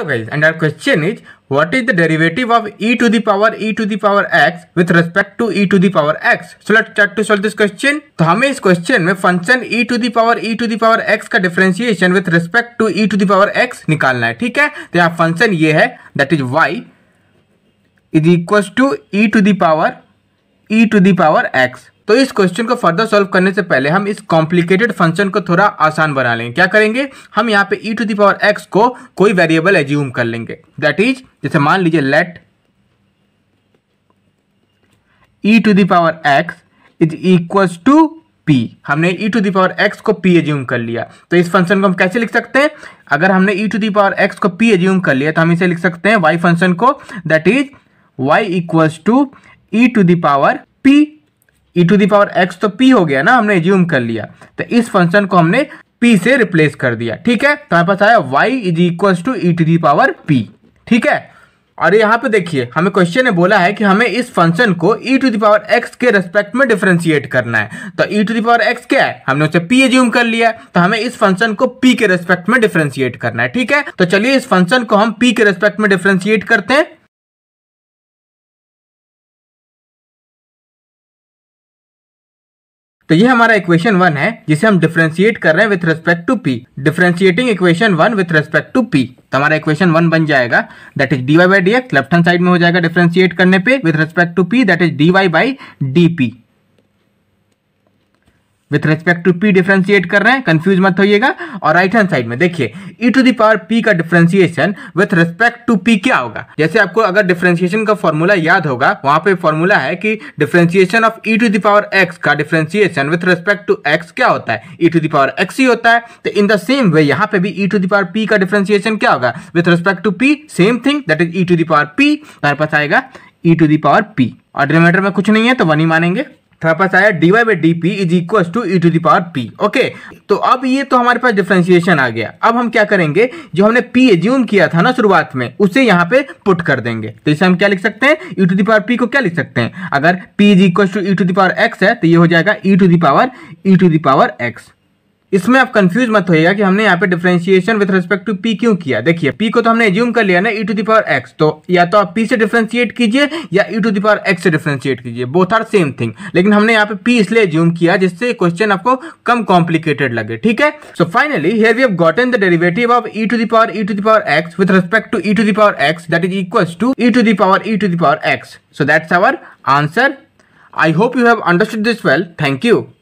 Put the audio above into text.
hello guys and our question is what is the derivative of e to the power e to the power x with respect to e to the power x so let's start to solve this question तो हमें इस question में function e to the power e to the power x का differentiation with respect to e to the power x निकालना है ठीक है तो यहां फंक्शन ये है that is y is equals to e to the power e to the power x तो इस क्वेश्चन को फर्दर सॉल्व करने से पहले हम इस कॉम्प्लिकेटेड फंक्शन को थोड़ा आसान बना लेंगे क्या करेंगे हम यहाँ पे e to the power x को कोई वेरिएबल एज्यूम कर लेंगे दैट इज जैसे मान लीजिए let e to the power x is equals to p हमने e to the power x को पी एज्यूम कर लिया तो इस फंक्शन को हम कैसे लिख सकते हैं अगर हमने e to the power x को पी एज्यूम कर लिया तो हम इसे लिख सकते हैं वाई फंक्शन को that is y equals to e to the power p e to the power x तो पी हो गया ना हमने एज्यूम कर लिया तो इस फंक्शन को हमने पी से रिप्लेस कर दिया ठीक है तो हमारे पास आया y is equal to e to the power p ठीक है और यहाँ पे देखिए हमें क्वेश्चन ने बोला है कि हमें इस फंक्शन को e टू दावर एक्स के रेस्पेक्ट में डिफ्रेंशिएट करना है तो e टू दावर एक्स क्या है हमने उसे p एज्यूम कर लिया तो हमें इस फंक्शन को p के रेस्पेक्ट में डिफ्रेंशिएट करना है ठीक है तो चलिए इस फंक्शन को हम p के रेस्पेक्ट में डिफ्रेंशिएट करते हैं तो ये हमारा इक्वेशन वन है जिसे हम डिफ्रेंशिएट कर रहे हैं with respect to p differentiating equation one with respect to p तो हमारा इक्वेशन वन बन जाएगा that is d y by d x left hand side में हो जाएगा डिफ्रेंशिएट करने पे with respect to p that is d y by d p with respect to p differentiate कर रहे हैं कंफ्यूज मत होइएगा और राइट हैंड साइड में देखिए ई टू दावर पी का differentiation with respect to p क्या होगा जैसे आपको अगर डिफ्रेंशिएशन का फॉर्मूला याद होगा वहां पे फॉर्मूला है कि differentiation of e to the power x का differentiation with respect to x क्या होता है ई टू दावर एक्स ही होता है तो इन द सेम वे यहाँ पे भी ई टू दावर पी का डिफ्रेंशिएशन क्या होगा with respect to p same thing that is e to the power p हमारे पास आएगा ई टू दावर पी और डिनोमीटर में कुछ नहीं है तो वन ही मानेंगे हमारे पास आया d y by d p is equal to e to the power p okay तो अब ये तो हमारे पास डिफ्रेंसिएशन आ गया अब हम क्या करेंगे जो हमने पी एज्यूम किया था ना शुरुआत में उसे यहाँ पे पुट कर देंगे तो इसे हम क्या लिख सकते हैं ई टू दावर पी को क्या लिख सकते हैं अगर p is equal to e to the power x है तो ये हो जाएगा e to the power e to the power x इसमें आप कंफ्यूज मत होइएगा कि हमने यहाँ पे differentiation with respect to p क्यों किया देखिए पी को तो हमने एज्यूम कर लिया ना e to the power x तो या तो आप पी से डिफ्रेंशिएट कीजिए या e to the power x से डिफ्रेंशिएट कीजिए बोथ आर सेम थिंग लेकिन हमने यहाँ पे पी इसलिए एज्यूम किया जिससे क्वेश्चन आपको कम कॉम्प्लिकेटेड लगे ठीक है so finally here we have gotten the derivative of e to the power e to the power x with respect to e to the power x that is equal to e to the power e to the power x so that's our answer I hope you have understood this well thank you